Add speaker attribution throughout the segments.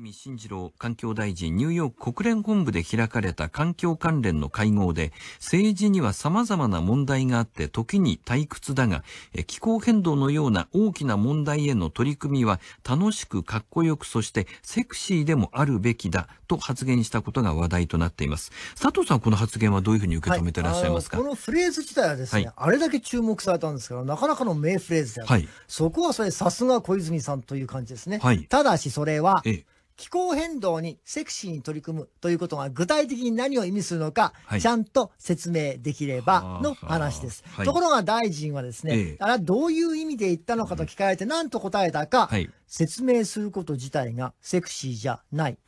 Speaker 1: 泉進次郎環境大臣、ニューヨーク国連本部で開かれた環境関連の会合で、政治には様々な問題があって、時に退屈だが、気候変動のような大きな問題への取り組みは、楽しくかっこよく、そしてセクシーでもあるべきだと発言したことが話題となっています。佐藤さん、この発言はどういうふうに受け止めてらっしゃいますか、はい、
Speaker 2: このフレーズ自体はですね、はい、あれだけ注目されたんですら、なかなかの名フレーズである。はい、そこはそれ、さすが小泉さんという感じですね。ただし、それは、ええ気候変動にセクシーに取り組むということが具体的に何を意味するのか、ちゃんと説明できればの話です。はい、ところが大臣はですね、あれどういう意味で言ったのかと聞かれて何と答えたか、説明すること自体がセクシーじゃない。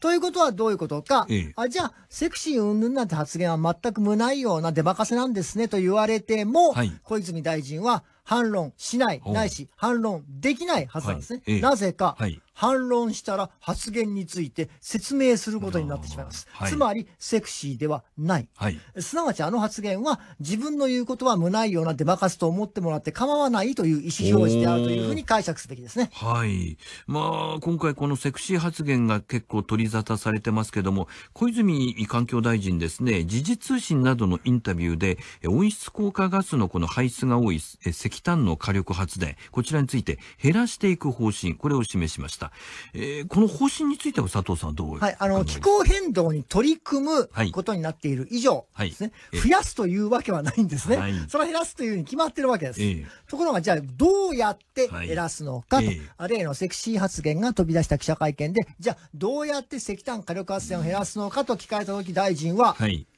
Speaker 2: ということはどういうことか、あじゃあセクシー云々なんて発言は全く無ないような出任せなんですねと言われても、小泉大臣は反論しない、ないし反論できないはずなんですね。なぜか、はい反論したら発言について説明することになってしまいます。つまり、セクシーではない。はい、すなわち、あの発言は自分の言うことは無ないようなデマかすと思ってもらって構わないという意思表示であるというふうに解釈すべきですね。
Speaker 1: はい。まあ、今回このセクシー発言が結構取り沙汰されてますけども、小泉環境大臣ですね、時事通信などのインタビューで、温室効果ガスのこの排出が多い石炭の火力発電、こちらについて減らしていく方針、これを示しました。えー、この方針については佐藤さんはどう
Speaker 2: はい、あの、気候変動に取り組むことになっている以上ですね、はいはい、増やすというわけはないんですね。はい、それは減らすというふうに決まってるわけです。えー、ところが、じゃあ、どうやって減らすのかと、はいえー、例のセクシー発言が飛び出した記者会見で、じゃあ、どうやって石炭火力発電を減らすのかと聞かれたとき、大臣は、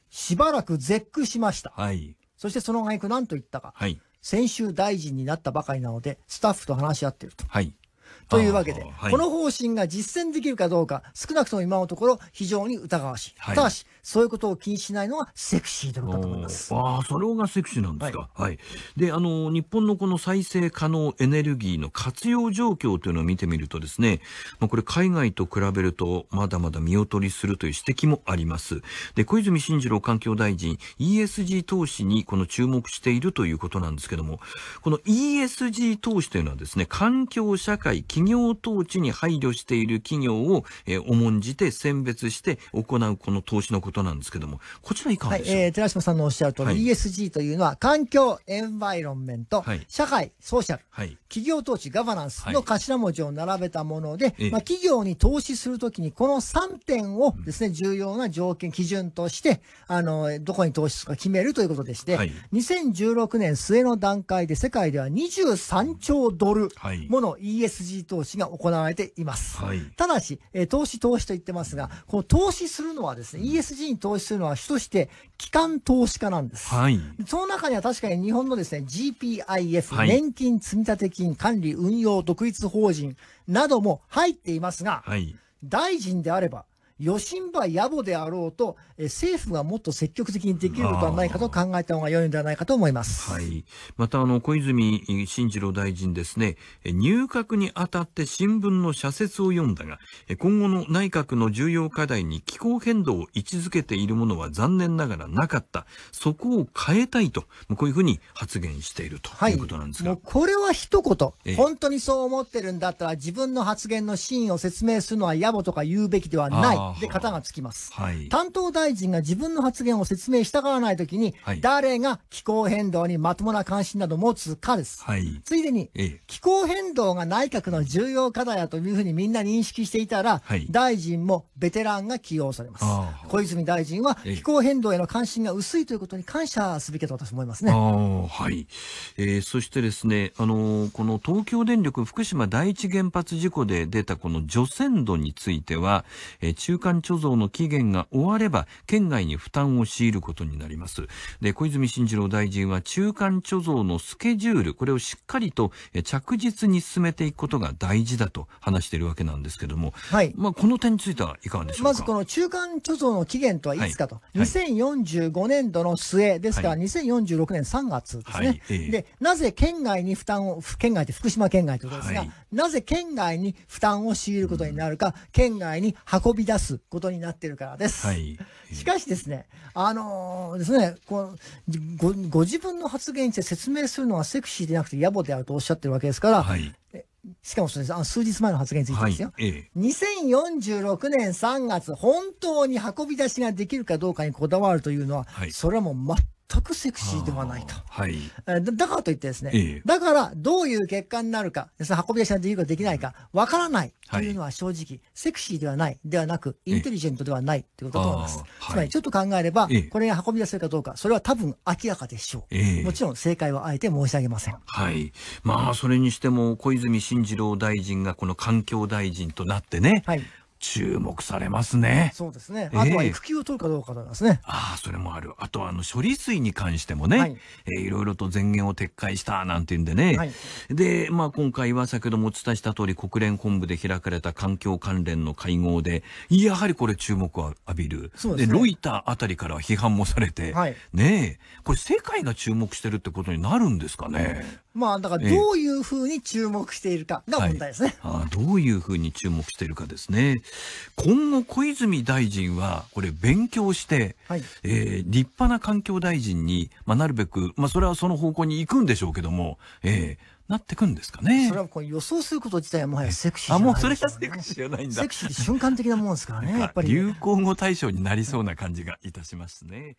Speaker 2: しばらく絶句しました。そしてその挙句何と言ったか。先週大臣になったばかりなので、スタッフと話し合っていると。はい、というわけで、はい、この方針が実践できるかどうか、少なくとも今のところ非常に疑わしい。ただし、そういうことを気にしないのが
Speaker 1: セクシーだろうかと思います。ああ、それがセクシーなんですか。はい、はい。で、あの、日本のこの再生可能エネルギーの活用状況というのを見てみるとですね、まあ、これ海外と比べるとまだまだ見劣りするという指摘もあります。で、小泉進次郎環境大臣、ESG 投資にこの注目しているということなんですけども、この ESG 投資というのはですね、環境、社会、企業統治に配慮している企業を、えー、重んじて選別して行うこの投資のことことなんですけども、
Speaker 2: こちらいかがでしょう、はい、えー、寺島さんのおっしゃるとおり、はい、ESG というのは、環境、エンバイロンメント、はい、社会、ソーシャル、はい、企業投資、ガバナンスの頭文字を並べたもので、まあ、企業に投資するときに、この3点をですね、うん、重要な条件、基準として、あの、どこに投資するか決めるということでして、はい、2016年末の段階で世界では23兆ドルもの ESG 投資が行われています。はい、ただし、えー、投資投資と言ってますが、この投資するのはですね、ESG 事に投資するのは主として機関投資家なんです。はい。その中には確かに日本のですね、GPIF、はい、年金積立金管理運用独立法人なども入っていますが、はい、大臣であれば、余震は野暮であろうと、政府がもっと積極的にできることはないかと考えた方が良いのではないかと思います。は
Speaker 1: い。また、あの、小泉進次郎大臣ですね、入閣にあたって新聞の社説を読んだが、今後の内閣の重要課題に気候変動を位置づけているものは残念ながらなかった。そこを変えたいと、こういうふうに発言していると
Speaker 2: いうことなんですが。はい、これは一言、えー、本当にそう思ってるんだったら、自分の発言の真意を説明するのは野暮とか言うべきではない。で、型がつきます、はい。担当大臣が自分の発言を説明したがらないときに、はい、誰が気候変動にまともな関心など持つかです。はい、ついでに、ええ、気候変動が内閣の重要課題だというふうにみんな認識していたら、大臣もベテランが起用されます。小泉大臣は気候変動への関心が薄いということに感謝すべきだと私思いますね。はい。
Speaker 1: えー、そしてですね、あのー、この東京電力福島第一原発事故で出たこの除染土については、えー、中中間貯蔵の期限が終われば県外に負担を強いることになりますで小泉進次郎大臣は中間貯蔵のスケジュールこれをしっかりと着実に進めていくことが大事だと話しているわけなんですけども、はい、まあ、この点についてはいかがでしょうか
Speaker 2: まずこの中間貯蔵の期限とはいつかと、はい2045年度の末ですから、2046年3月ですね、はいえー、でなぜ県外に負担を県外って福島県外ということですが、なぜ県外に負担を強いることになるか、うん、県外に運び出すすことになってるからです。はい、しかしですね、あのー、ですねこご、ご自分の発言について説明するのはセクシーでなくて野暮であるとおっしゃってるわけですから、はい、しかもそれあ数日前の発言についてですよ、はい2046年3月、本当に運び出しができるかどうかにこだわるというのは、はい、それはもうくセクシーではないと。はい、だからといってですね、ええ、だからどういう結果になるか、その運び出しんでいうかできないか、わからないというのは正直、はい、セクシーではない、ではなく、インテリジェントではないということだと思います。つまり、ちょっと考えれば、これが運び出せるかどうか、それは多分明らかでしょう。え、もちろん正解はあえて申し上げません。
Speaker 1: はい。まあ、それにしても、小泉進次郎大臣がこの環境大臣となってね、はい、注目されますね。そうですね。あとは育
Speaker 2: 休を取るかどうかですね。
Speaker 1: えー、ああ、それもある。あとあの処理水に関してもね、はい、えいろいろと前言を撤回したなんていうんでね。はい、で、まあ今回は先ほどもお伝えした通り国連本部で開かれた環境関連の会合で、やはりこれ注目を浴びる。で、ね、ロイターあたりからは批判もされて、はい、ねえ、これ世界が注目してるってことになるんですかね。
Speaker 2: まあだからどういうふうに注目しているかが問題ですね。
Speaker 1: えーはい、あどういうふうに注目しているかですね。今後小泉大臣はこれ勉強して、はい、えー、立派な環境大臣に、まあ、なるべく、まあ、それはその方向に行くんでしょうけども、えー、
Speaker 2: なってくんですかね。それはこう予想すること自体はもはやセクシー、ね、あ、もうそれはセ
Speaker 1: クシーじゃないんだ。セクシーっ
Speaker 2: て瞬間的なもんですからね、やっぱり、ね、流行
Speaker 1: 語大賞になりそうな感じがいたしますね。